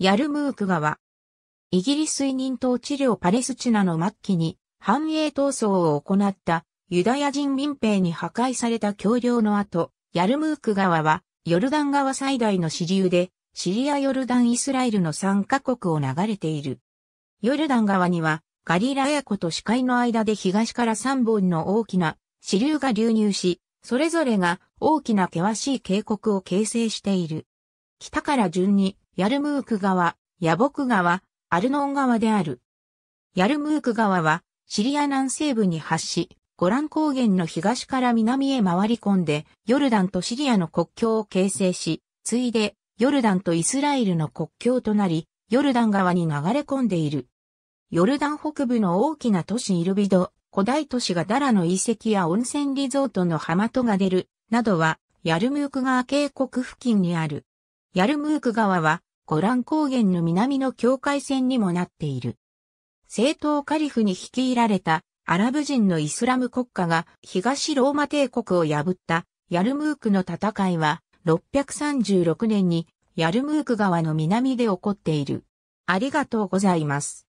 ヤルムーク川。イギリス移民統治領パレスチナの末期に繁栄闘争を行ったユダヤ人民兵に破壊された橋梁の後、ヤルムーク川はヨルダン川最大の支流でシリア・ヨルダン・イスラエルの3カ国を流れている。ヨルダン川にはガリラヤ湖と視界の間で東から3本の大きな支流が流入し、それぞれが大きな険しい渓谷を形成している。北から順にヤルムーク川、ヤボク川、アルノン川である。ヤルムーク川は、シリア南西部に発し、ゴラン高原の東から南へ回り込んで、ヨルダンとシリアの国境を形成し、ついで、ヨルダンとイスラエルの国境となり、ヨルダン川に流れ込んでいる。ヨルダン北部の大きな都市イルビド、古代都市がダラの遺跡や温泉リゾートの浜トが出る、などは、ヤルムーク川渓谷付近にある。ヤルムーク川は、ごラン高原の南の境界線にもなっている。正党カリフに率いられたアラブ人のイスラム国家が東ローマ帝国を破ったヤルムークの戦いは636年にヤルムーク川の南で起こっている。ありがとうございます。